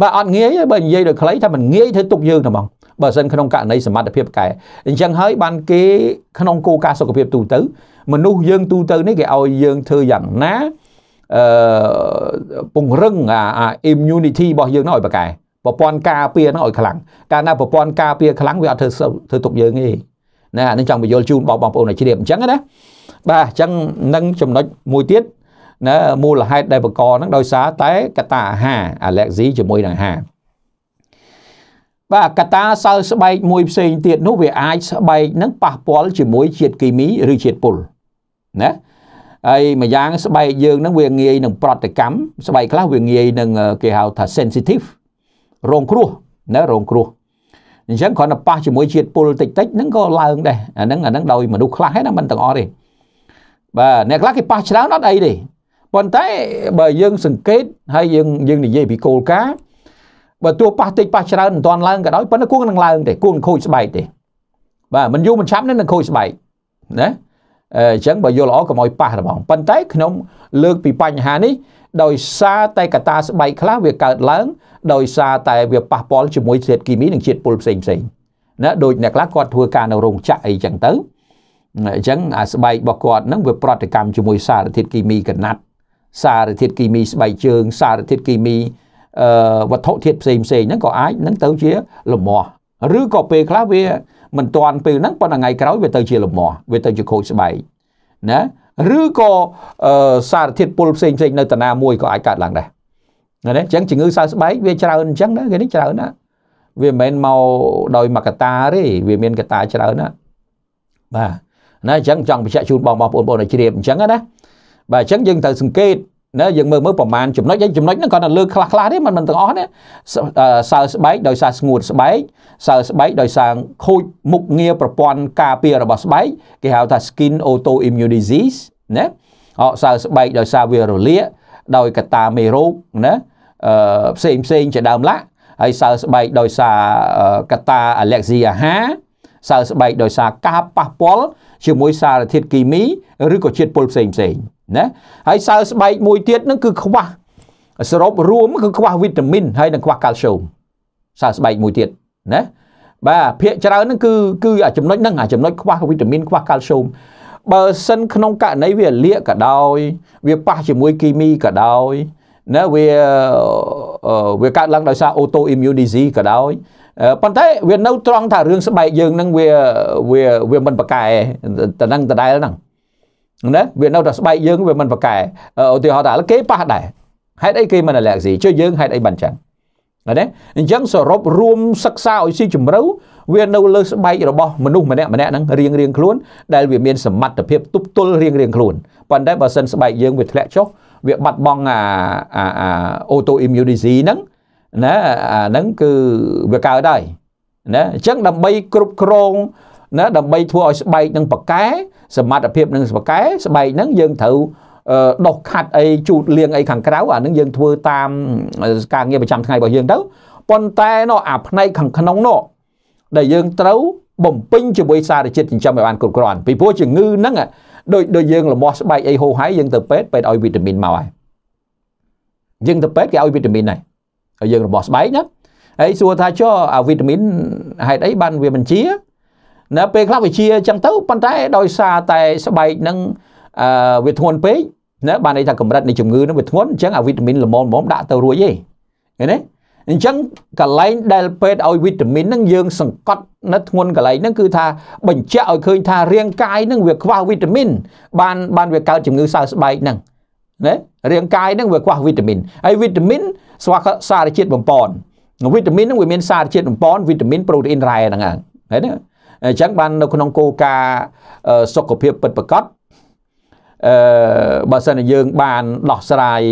Speaker 1: បាទអត់ងាយទេបើនិយាយដោយខ្លីថាมันងាយធ្វើទុកយើងតែហ្មងបើសិនក្នុងករណីសមត្ថភាពប្រកែអញ្ចឹងហើយបានគេក្នុងគោលការណ៍សុខភាពទូទៅមនុស្សយើងទូទៅនេះគេឲ្យយើងធ្វើយ៉ាងណាអឺពង្រឹងអា immunity របស់យើងនោះឲ្យប្រកែប្រព័ន្ធការពារហ្នឹងឲ្យខ្លាំងកាលណាប្រព័ន្ធការពារខ្លាំងវាអត់ធ្វើធ្វើទុកយើងទេណាអានេះចង់បញ្យល់ជូនបងបងប្អូនឲ្យជ្រាបអញ្ចឹងណាបាទអញ្ចឹងនឹងចំណុចមួយទៀតណាមូលហេតុដែលបង្កហ្នឹងដោយសារតែកត្តាអាហារអាឡែកស៊ីជាមួយនឹងអាហារបាទកត្តាសើស្បែកមួយផ្សេងទៀតនោះវាអាចស្បែកនឹងប៉ះពាល់ជាមួយជាតិគីមីឬជាតិពុលណាហើយម្យ៉ាងស្បែកយើងនឹងវាងាយនឹងប្រតិកម្មស្បែកខ្លះវាងាយនឹងគេហៅថា sensitive រងគ្រោះណារងគ្រោះអញ្ចឹងគ្រាន់តែប៉ះជាមួយជាតិពុលតិចតិចហ្នឹងក៏ឡើងដែរអាហ្នឹងអាហ្នឹងដោយមនុស្សខ្លះហ្នឹងមិនទាំងអស់ទេបាទអ្នកខ្លះគេប៉ះច្រើនអត់អីទេប៉ុន្តែបើយើងសង្កេតហើយយើងយើងនិយាយពីគោលការណ៍បើទោះប៉ះតិចប៉ះច្រើនមិនទាន់ឡើងក៏ដោយប៉ុន្តែគួងនឹងឡើងទេគួងនឹងខូចស្បែកទេ បាទមិនយូរមិនឆាប់នឹងខូចស្បែកណាអញ្ចឹងបើយល់ល្អកុំឲ្យប៉ះរបងប៉ុន្តែខ្ញុំ លើកពីបញ្ហានេះដោយសារតែកត្តាស្បែកខ្លះវាកើតឡើងដោយសារតែវាប៉ះពាល់ជាមួយជាតិគីមីនិងជាតិពុលផ្សេងផ្សេងណាដូចអ្នកខ្លះគាត់ធ្វើការនៅរោងចក្រអីចឹងទៅអញ្ចឹងអាស្បែករបស់គាត់ហ្នឹងវាប្រតិកម្មជាមួយសារធាតុគីមីកណាត់ សារធាតុគីមីស្បែកជើងសារធាតុគីមីអឺវត្ថុធាតុផ្សេងផ្សេងហ្នឹងក៏អាចនឹងទៅជាលំមាស់ឬក៏ពេលខ្លះវាមិនទាន់ពេលហ្នឹងប៉ុន្តែថ្ងៃក្រោយវាទៅជាលំមាស់វាទៅជាខូចស្បែកណាឬក៏សារធាតុពុលផ្សេងផ្សេងនៅតាណាមួយក៏អាចកើតឡើងដែរណាអញ្ចឹងជំងឺសើស្បែកវាច្រើនអញ្ចឹងណាគេនេះច្រើនណាវាមិនមែនមកដោយមកកតាទេវាមានកតាច្រើនណាបាទណាអញ្ចឹងចង់បញ្ជាក់ជូនបងបងប្អូនបងឲ្យជ្រាបអញ្ចឹងណាបាទអញ្ចឹងយើងត្រូវសង្កេតណាយើងមើលមើលប្រមាណចំណុចឯងចំណុចហ្នឹងគាត់តែលើខ្លះខ្លះទេមិនមិនទាំងអស់ណាសើស្បែកដោយសារស្ងួតស្បែកសើស្បែកដោយសារខូចមុខងារប្រព័ន្ធការពាររបស់ស្បែកគេហៅថា skin autoimmune disease ណាអសើស្បែកដោយសារវារលាកដោយកត្តាមេរោគណាផ្សេងផ្សេងជាដើមឡាក់ហើយសើស្បែកដោយសារកត្តាអាឡែកស៊ីអាហារសើស្បែកដោយសារការប៉ះពាល់ជាមួយសារធាតុគីមីឬក៏ជាតិពុលផ្សេងផ្សេងណាហើយសើស្បែកមួយទៀតនឹងគឺខ្វះសរុបរួមគឺខ្វះវីតាមីនហើយនិងខ្វះកាល់ស្យូមសើស្បែកមួយទៀតណាបាទភាគច្រើនហ្នឹងគឺគឺអាចំណុចហ្នឹងអាចំណុចខ្វះវីតាមីនខ្វះកាល់ស្យូមបើសិនក្នុងករណីវាលាកក៏ដោយវាប៉ះជាមួយគីមីក៏ដោយណាវាវាកើតឡើងដោយសារ auto immune disease ក៏ដោយប៉ុន្តែវានៅត្រង់ថារឿងស្បែកយើងហ្នឹងវាវាវាមិនប្រកែតនឹងដដែលហ្នឹងណាវានៅតែស្បែកយើងវាមិនប្រកែឧទាហរណ៍ថាគេប៉ះដែរហេតុអីគេមិនអាឡែកស៊ីជួយយើងហេតុអីបានចឹងណាអញ្ចឹងសរុបរួម សិក្សាឲ្យស៊ីជម្រៅវានៅលើស្បែករបស់មនុស្សម្នាក់ម្នាក់ហ្នឹងរៀងរៀងខ្លួនដែលវាមានសមត្ថភាពទប់ទល់រៀងរៀងខ្លួនប៉ុន្តែបើសិនស្បែកយើងវាធ្លាក់ចុះវាបាត់បង់អាអា auto immunity ហ្នឹងណាអាហ្នឹងគឺវាកើតហើយណាអញ្ចឹងដើម្បីគ្រប់គ្រងណាដើម្បីធ្វើឲ្យស្បែកនឹងប៉កែសមត្ថភាពនឹងប៉កែស្បែកនឹងយើងត្រូវដុសខាត់អីជូតលាងអីខាងក្រៅអានឹងយើងធ្វើតាមការងារប្រចាំថ្ងៃរបស់យើងទៅប៉ុន្តែនោះអាផ្នែកខាងក្នុងនោះដែលយើងត្រូវបំពេញជាមួយសារជាតិចិញ្ចឹមឲ្យបានគ្រប់គ្រាន់ពីព្រោះជំងឺហ្នឹងដូចដូចយើងលំអស់ស្បែកអីហូរហែយើងទៅពេទ្យពេទ្យឲ្យវីតាមីនមកហើយយើងទៅពេទ្យគេឲ្យវីតាមីនហើយហើយយើងលំអស់ស្បែកណាហើយសួរថាចុះអាវីតាមីនហេតុអីបានវាមិនជានៅពេលខ្លះវាជាអញ្ចឹងទៅប៉ុន្តែដោយសារតែស្បែកនឹងអឺវាធ្ងន់ពេកណាបានន័យថាកម្រិតនៃជំងឺនឹងវាធ្ងន់អញ្ចឹងអាវីតាមីនល្មមៗដាក់ទៅរួចទេឃើញទេអញ្ចឹងកន្លែងដែល ពេទ្យឲ្យវីតាមីនហ្នឹងយើង សង្កត់នៅធ្ងន់កន្លែងហ្នឹងគឺថាបញ្ជាក់ឲ្យឃើញថារាងកាយហ្នឹងវាខ្វះវីតាមីនបានបានវាកើតជំងឺសើស្បែកហ្នឹងណារាងកាយហ្នឹងវាខ្វះវីតាមីនហើយវីតាមីនស្វះសារជាតិបំពន់វីតាមីនហ្នឹងវាមានសារជាតិបំពន់វីតាមីនប្រូតេអ៊ីនរ៉ែហ្នឹងហើយណាអញ្ចឹងបាននៅក្នុងគោលការណ៍សុខភាពពិតប្រាកដអឺបើសិនជាយើងបានដោះស្រាយ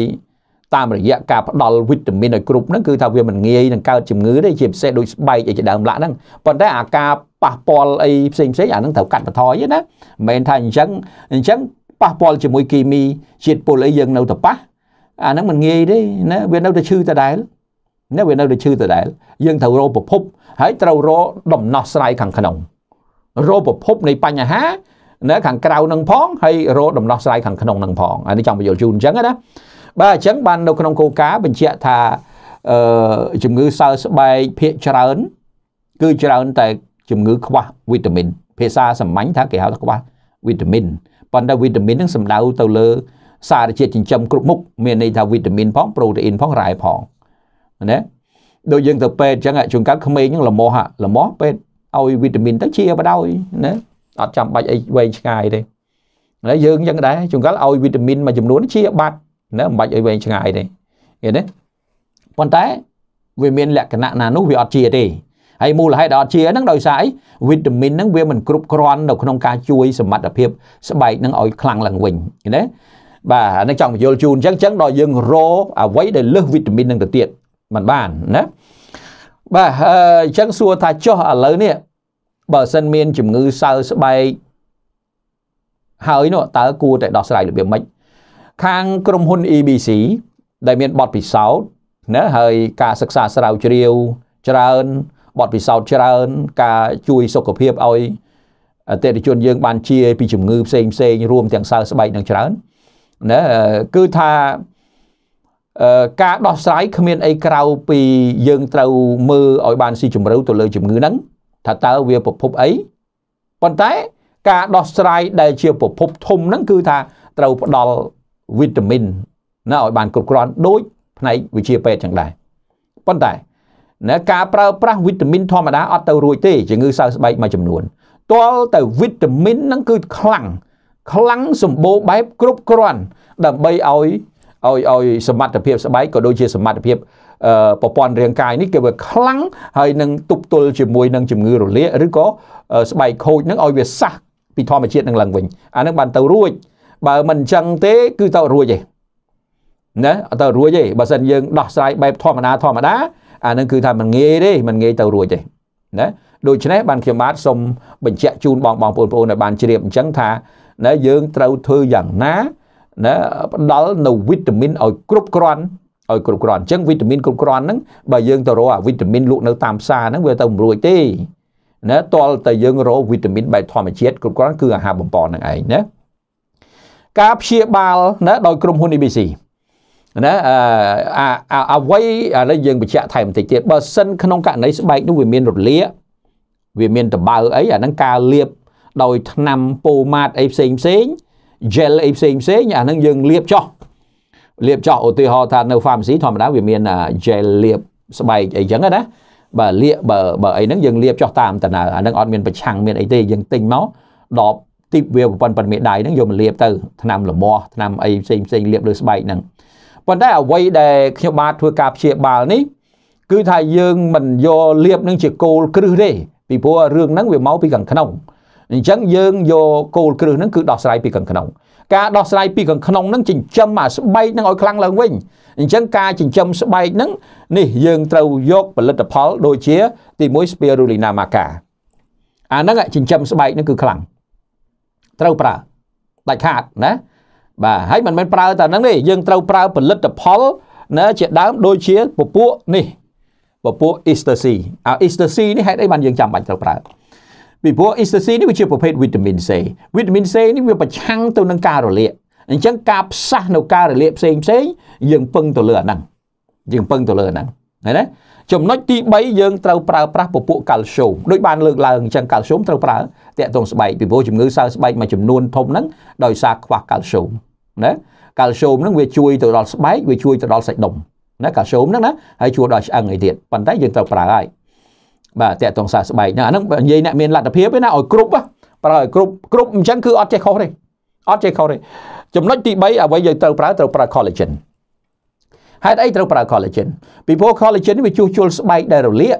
Speaker 1: តាមរយៈការផ្ដល់វីតាមីនឲ្យគ្រប់ហ្នឹងគឺថាវាមិនងាយនឹងកើតជំងឺទេជាពិសេសដូចស្បែកអីជាដើមឡាក់ហ្នឹងប៉ុន្តែអាការប៉ះពាល់អីផ្សេងផ្សេងអាហ្នឹងត្រូវកាត់បន្ថយទេណាមិនមែនថាអញ្ចឹងអញ្ចឹងប៉ះពាល់ជាមួយគីមីជាតិពុលអីយើងនៅតែប៉ះអាហ្នឹងមិនងាយទេណាវានៅតែឈឺដដែលណាវានៅតែឈឺដដែល យើងត្រូវរកប្រភព ហើយត្រូវរកដំណោះស្រាយខាងក្នុងរកប្រភព នៃបញ្ហា នៅខាងក្រៅនឹងផងហើយរកដំណោះស្រាយខាងក្នុងនឹងផងអានេះចង់បញ្យល់ជូនអញ្ចឹងណាបាទអញ្ចឹងបាននៅក្នុងគោលការណ៍បញ្ជាក់ថាអឺជំងឺសើស្បែកភាកច្រើនគឺច្រើនតែជំងឺខ្វះវីតាមីនភាសាសាមញ្ញថាគេហៅថាខ្វះវីតាមីនប៉ុន្តែវីតាមីននឹងសំដៅទៅលើ សារជាតិចិញ្ចឹមគ្រប់មុខមានន័យថាវីតាមីនផងប្រូតេអ៊ីនផងរ៉ែផងណាដូចយើងទៅពេទ្យអញ្ចឹងជួនកាលក្មេងហ្នឹងលមោះលមោះពេទ្យឲ្យវីតាមីនទៅជាបដ ாய் ណាអត់ចាំបាច់អីវែងឆ្ងាយទេហើយយើងយ៉ាងដែរចង្កល់ឲ្យវីតាមីនមួយចំនួនជាបាត់ណាមិនបាច់ឲ្យវែងឆ្ងាយទេឃើញទេប៉ុន្តែវាមានលក្ខណៈណានោះវាអត់ជាទេហើយមូលហេតុដែលអត់ជាហ្នឹងដោយសារអីវីតាមីនហ្នឹងវាមិនគ្រប់គ្រាន់នៅក្នុងការជួយសមត្ថភាពស្បែកហ្នឹងឲ្យខ្លាំងឡើងវិញណាបាទអានេះចង់បញ្យល់ជូនអញ្ចឹងអញ្ចឹងដល់យើងរអ្វីដែលលើសវីតាមីនហ្នឹងទៅទៀតមិនបានណាបាទអញ្ចឹងសួរថាចុះឥឡូវនេះបើសិនមានជំងឺសើស្បែកហើយនោះតើគួរតែដោះស្រាយរបៀបម៉េចខាងក្រុមហ៊ុន EBC ដែលមានបទពិសោធន៍ណាហើយការសិក្សាស្រាវជ្រាវច្រើនបទពិសោធន៍ច្រើន ការជួយសុខភាពឲ្យអតិថិជនយើងបានជាពីជំងឺផ្សេងផ្សេងរួមទាំងសើស្បែកនឹងច្រើនណាគឺថាការដោះស្រាយគ្មានអីក្រៅពីយើងត្រូវមើលឲ្យបានស៊ីជម្រៅទៅលើជំងឺហ្នឹងថាតើវាប្រភពអីប៉ុន្តែការដោះស្រាយដែលជាប្រភពធំហ្នឹងគឺថាត្រូវផ្ដល់វីតាមីនណាឲ្យបានគ្រប់គ្រាន់ដូច ផ្នែកវិជាពេទ្យចឹងដែរប៉ុន្តែណាការប្រើប្រាស់វីតាមីនធម្មតាអត់ទៅរួចទេជំងឺសើស្បែកមួយចំនួនទាល់តែវីតាមីនហ្នឹងគឺខ្លាំងខ្លាំងសម្បូរបែបគ្រប់គ្រាន់ ដើម្បីឲ្យឲ្យឲ្យសមត្ថភាព ស្បែកក៏ដូចជាសមត្ថភាពប្រព័ន្ធរាងកាយនេះគេវាខ្លាំងហើយនឹងទប់ទល់ជាមួយនឹងជំងឺរលាកឬក៏ស្បែកខូចនឹងឲ្យវាសះពីធម្មជាតិនឹងឡើងវិញអានឹងបានទៅរួចបើមិនអញ្ចឹងទេគឺទៅរួចទេណាអត់ទៅរួចទេបើសិនយើងដោះស្រាយបែបធម្មតាធម្មតាអានឹងគឺថាមិនងាយទេមិនងាយទៅរួចទេណាដូច្នេះបានខ្ញុំបាទសូមបញ្ជាក់ជូនបងបងប្អូនៗឲ្យបានជ្រាបអញ្ចឹងថាណាយើងត្រូវធ្វើយ៉ាងណាណាផ្ដល់នៅវីតាមីនឲ្យគ្រប់គ្រាន់ឲ្យគ្រប់គ្រាន់អញ្ចឹងវីតាមីនគ្រប់គ្រាន់ហ្នឹងបើយើងទៅរកអាវីតាមីនលក់នៅតាមផ្សារហ្នឹងវាទៅមិនរួចទេណាតលតែយើងរកវីតាមីនបែបធម្មជាតិគ្រប់គ្រាន់គឺអាហារបំពន់ហ្នឹងឯងណាការព្យាបាលណាដោយក្រុមហ៊ុន ABC ណាអាអ្វីឥឡូវយើងបញ្ជាក់ថែមបន្តិចទៀតបើសិនក្នុងករណីស្បែកនោះវាមានរលាកវាមានតបើអីអាហ្នឹងការលាបដោយថ្នាំពូម៉ាតអីផ្សេងផ្សេង gel អីផ្សេងផ្សេងអាហ្នឹងយើងលាបចោះលាបចោះឧទាហរណ៍ថានៅ pharmacy ធម្មតាវាមាន gel លាបស្បែកអីចឹងណាបើលាបបើបើអីហ្នឹងយើងលាបចោះតាមតណើអាហ្នឹងអត់មានប្រឆាំងមានអីទេយើងទិញមកដបទីបវាប៉ុនប៉ុនមេដៃហ្នឹងយកមកលាបទៅឆ្នាំលមាស់ឆ្នាំអីផ្សេងផ្សេងលាបលើស្បែកហ្នឹងប៉ុន្តែអ្វីដែលខ្ញុំបាទធ្វើការព្យាបាលនេះគឺថាយើងមិនយកលាបនឹងជាគោលគ្រឹះទេពីព្រោះរឿងហ្នឹងវាមកពីខាងក្នុងអញ្ចឹងយើងយកគោលគ្រឹះហ្នឹងគឺដោះស្រាយពីខាងក្នុងការដោះស្រាយពីខាងក្នុងនឹងចិញ្ចឹមអាស្បែកនឹងឲ្យខ្លាំងឡើងវិញអញ្ចឹងការចិញ្ចឹមស្បែកនឹងនេះ យើងត្រូវយកផលិតផល ដូចជា ទី1 spirulina maca អាហ្នឹងចិញ្ចឹមស្បែកនឹងគឺខ្លាំងត្រូវប្រើដាច់ខាតណាបាទហើយមិនមែនប្រើតែហ្នឹងទេយើងត្រូវប្រើផលិតផលណាជាដើមដូចជាពពួកនេះពពួក ecstasy អា ecstasy នេះហេតុអីបានយើងចាំបាច់ត្រូវប្រើពីព្រោះ ecstasy នេះវាជាប្រភេទវីតាមីន C វីតាមីន C នេះវា ប្រឆាំងទៅនឹងការរលាកអញ្ចឹងការផ្សះនៅការរលាកផ្សេងផ្សេងយើងពឹងទៅលើអាហ្នឹងយើងពឹងទៅលើអាហ្នឹងឃើញទេចំណុចទី3យើងត្រូវប្រើប្រាស់ពពួកកាល់ស្យូមដូចបានលើកឡើងអញ្ចឹងកាល់ស្យូមត្រូវប្រើតាក់ទងស្បែកពីព្រោះជំងឺសើស្បែកមួយចំនួនធំហ្នឹងដោយសារខ្វះកាល់ស្យូមណាកាល់ស្យូមហ្នឹងវាជួយទៅដល់ស្បែកវាជួយទៅដល់សាច់ដុំណាកាល់ស្យូមហ្នឹងណាហើយជួយដល់ឆ្អឹងអីទៀតប៉ុន្តែយើងត្រូវប្រើហើយបាទតាក់ទងសាស្បែកហ្នឹងអាហ្នឹងនិយាយអ្នកមានលទ្ធភាពទេណាឲ្យគ្រប់ប្រើឲ្យគ្រប់គ្រប់អញ្ចឹងគឺអត់ចេះខុសទេអត់ចេះខុសទេចំណុចទី3អ្វីយើងត្រូវប្រើត្រូវប្រើ collagen ហេតុអីត្រូវប្រើ collagen ពីព្រោះ collagen វាជួសជុលស្បែកដែលរលាក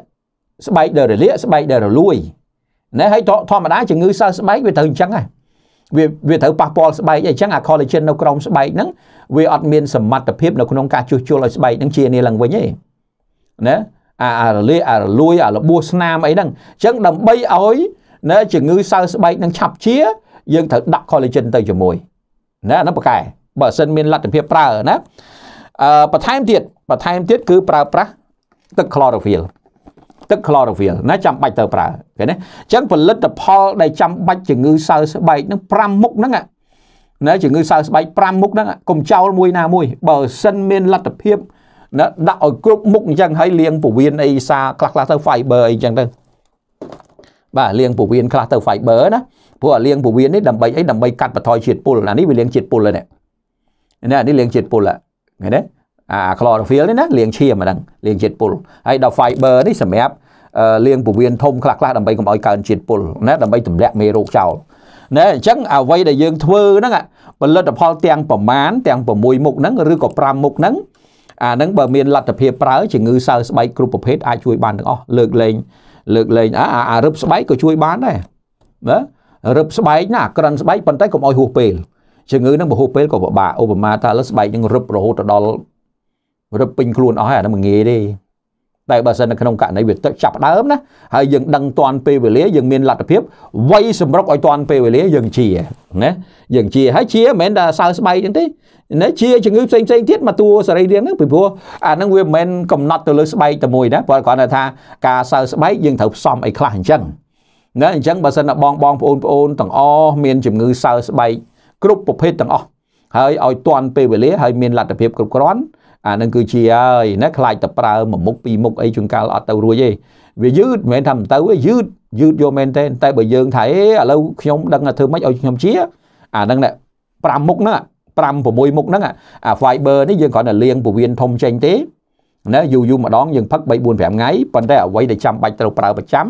Speaker 1: ស្បែកដែលរលាកស្បែកដែលរលួយណាហើយធម្មតាជំងឺសើស្បែកវាត្រូវអញ្ចឹងហ៎វាវាត្រូវប៉ះពាល់ស្បែកអីចឹងអា collagen នៅក្រោមស្បែកហ្នឹងវាអត់មានសមត្ថភាពនៅក្នុងការជួសជុលឲ្យស្បែកហ្នឹងជានេះឡើងវិញទេណាអាអារលាអារលួយអារបួសស្នាមអីហ្នឹងអញ្ចឹងដើម្បីឲ្យណាជំងឺសើស្បែកនឹងឆាប់ជា យើងត្រូវដាក់ collagen ទៅជាមួយ ណាហ្នឹងប៉កែបើសិនមានលទ្ធភាពប្រើណាអឺបន្ថែមទៀតបន្ថែមទៀតគឺប្រើប្រាស់ទឹក chlorophyll ទឹក chlorophyll ណាចាំបាច់ទៅប្រើឃើញទេអញ្ចឹងផលិតផលដែលចាំបាច់ជំងឺសើស្បែកនឹង5មុខហ្នឹងណាជំងឺសើស្បែក5មុខហ្នឹងកុំចោលមួយណាមួយបើសិនមានលទ្ធភាពណាដាក់ឲ្យគ្រប់មុខអញ្ចឹងហើយលាងពវៀនអីសាខ្លះខ្លះទៅ fiber អីអញ្ចឹងទៅបាទលាងពវៀនខ្លះទៅ fiber ណាព្រោះអាលាងពវៀននេះដើម្បីអីដើម្បីកាត់បន្ថយជាតិពុលអានេះវាលាងជាតិពុលហ្នឹងនេះនេះលាងជាតិពុលហ្នឹងឃើញទេអា chlorophyll នេះណាលាងឈាមហ្នឹងលាងជាតិពុលហើយដល់ fiber នេះសម្រាប់លាងពវៀនធំខ្លះខ្លះដើម្បីកុំឲ្យកើនជាតិពុលណាដើម្បីទម្លាក់មេរោគចោលណែអញ្ចឹងអ្វីដែលយើងធ្វើហ្នឹងផលិតផលទាំងប្រមាណទាំង6មុខហ្នឹងឬក៏5មុខហ្នឹងអាហ្នឹងបើមានលទ្ធភាពប្រើជំងឺសើស្បែកគ្រប់ប្រភេទអាចជួយបានទាំងអស់លើកលែងលើកលែងអាអារឹបស្បែកក៏ជួយបានដែរណារឹបស្បែកណាក្រិនស្បែកប៉ុន្តែកុំអោយហួសពេលជំងឺហ្នឹងបើហួសពេលក៏ពិបាកឧបមាថាលើស្បែកនឹងរឹបរហូតទៅដល់រឹបពេញខ្លួនអស់ហើយអាហ្នឹងមិនងាយទេតែបើសិននៅក្នុងករណីវាទឹកចាប់ដើមណាហើយយើងដឹងតាន់ពេលវេលាយើងមានលទ្ធភាពវៃសម្រុកឲ្យតាន់ពេលវេលាយើងជាណាយើងជាហើយជាមិនមែនតែសើស្បែកទេណាជាជំងឺផ្សេងផ្សេងទៀតមកតួសរីរាង្គហ្នឹងពីព្រោះអាហ្នឹងវាមិនមែនកំណត់ទៅលើស្បែកតែមួយណាព្រោះគ្រាន់តែថាការសើស្បែកយើងត្រូវផ្សំអីខ្លះអញ្ចឹងណាអញ្ចឹងបើសិនបងបងប្អូនប្អូនទាំងអស់មានជំងឺសើស្បែកគ្រប់ប្រភេទទាំងអស់ហើយឲ្យតាន់ពេលវេលាហើយមានលទ្ធភាពគ្រប់គ្រាន់អានឹងគឺជាហើយណាខ្លាចតែប្រើមួយមុខពីរមុខអីជួនកាលអត់ទៅរួចទេវាយឺតមិនមែនថាមិនទៅទេយឺតយឺតយកមែនទេតែបើយើងថាអេឥឡូវខ្ញុំដឹងថាធ្វើម៉េចឲ្យខ្ញុំជាអានឹងណែ5មុខហ្នឹង5 6មុខហ្នឹងអា fiber នេះយើងគ្រាន់តែលាងពវៀនធំចេញទេណាយូរយូរម្ដងយើងផឹក3 4 5ថ្ងៃប៉ុន្តែអ្វីដែលចាំបាច់ត្រូវប្រើប្រចាំ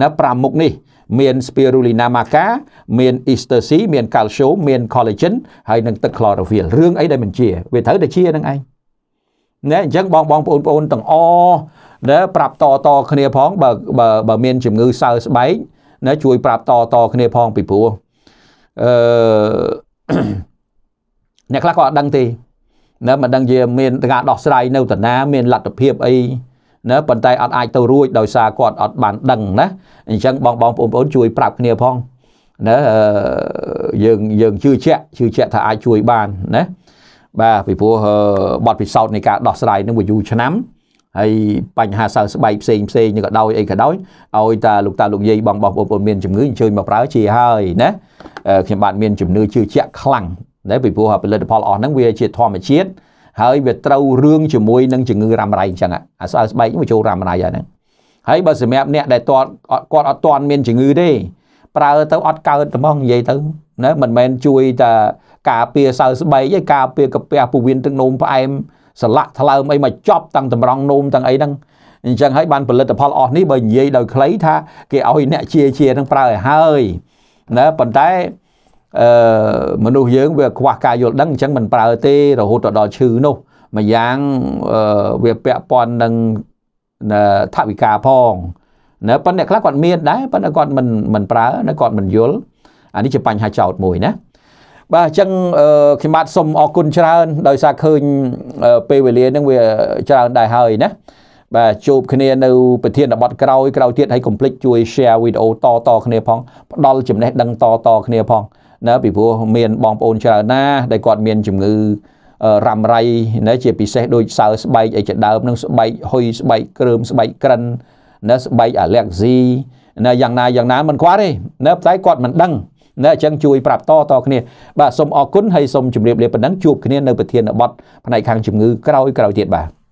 Speaker 1: ណា5មុខនេះមាន spirulina maca មាន ecstasy មាន calcium មាន collagen ហើយនឹងទឹក chlorophyll រឿងអីដែលមិនជាវាត្រូវតែជានឹងឯងណាអញ្ចឹងបងបងប្អូនប្អូនទាំងអណាប្រាប់តតគ្នាផងបើបើបើមានជំងឺសើស្បែកណាជួយប្រាប់តតគ្នាផងពីព្រោះអឺអ្នកខ្លះក៏អត់ដឹងទេណាមិនដឹងជាមានការដោះស្រាយនៅតាណាមានលទ្ធភាពអីណាប៉ុន្តែអត់អាចទៅរួចដោយសារគាត់អត់បានដឹងណាអញ្ចឹងបងបងប្អូនប្អូនជួយ ប្រាប់គ្នាផងណាយើងយើងជឿជាក់ជឿជាក់ថាអាចជួយបានណាបាទពីព្រោះបទពិសោធន៍នៃការដោះស្រាយនឹងវាយូរឆ្នាំហើយបញ្ហាសើស្បែកផ្សេងផ្សេងនឹងក៏ដោយអីក៏ដោយឲ្យតាលោកតាលោកយាយបងបងបងប្អូនមានជំងឺអញ្ជើញមកប្រើ ជាហើយណាខ្ញុំបាទមានជំនឿជឿជាក់ខ្លាំងណាពីព្រោះផលិតផលអស់ហ្នឹងវាជាធម្មជាតិហើយវាត្រូវរឿងជាមួយនឹងជំងឺរ៉ាំរ៉ៃអញ្ចឹងអាសើស្បែកមកចូលរ៉ាំរ៉ៃហើយហ្នឹងហើយបើសម្រាប់អ្នកដែលតត់គាត់អត់តន់មានជំងឺទេប្រើទៅអត់កើតត្មងនិយាយទៅណាមិនមែនជួយតែការពារសៅស្បែកឯការពារកាពះពវៀនទឹកនោមផ្អែមសលាក់ថ្លើមអីមកចប់តាំងតម្រង់នោមទាំងអីហ្នឹងអញ្ចឹងហើយបានផលិតផលអស់នេះបើនិយាយដោយខ្លីថាគេឲ្យអ្នកជាជានឹងប្រើឲ្យហើយណាប៉ុន្តែអឺមនុស្សយើងវាខ្វះការយល់ដឹងអញ្ចឹងមិនប្រើទេរហូតដល់ឈឺនោះម្យ៉ាងវាពាក់ព័ន្ធនឹងថាវិការផងណាប៉ុន្តែអ្នកខ្លះគាត់មានដែរប៉ុន្តែគាត់មិនមិនប្រើគាត់មិនយល់អានេះជាបញ្ហាចោតមួយណាបាទអញ្ចឹងខ្ញុំបាទសូមអរគុណច្រើនដោយសារឃើញពេលវេលានឹងវាច្រើនដែរហើយណាបាទជួប គ្នានៅប្រធានបទក្រោយក្រោយទៀតហើយកុំភ្លេច ជួយ share វីដេអូតតគ្នាផងផ្ដល់ចំណេះដឹងតតគ្នាផងណាពីព្រោះមានបងប្អូនច្រើនណាដែលគាត់មានជំងឺរ៉ាំរៃណាជាពិសេសដូចសើស្បែកអីជាដើមនឹងស្បែកហុយស្បែកក្រើមស្បែកក្រិនណាស្បែកអាឡែកស៊ីណាយ៉ាងណាយ៉ាងណាមិនខ្វះទេណាតែគាត់មិនដឹងណាអញ្ចឹងជួយប្រាប់តតគ្នាបាទសូមអរគុណហើយសូមជម្រាបលាប៉ុណ្ណឹងជួបគ្នានៅប្រធានបទផ្នែកខាងជំងឺក្រោយក្រោយទៀតបាទ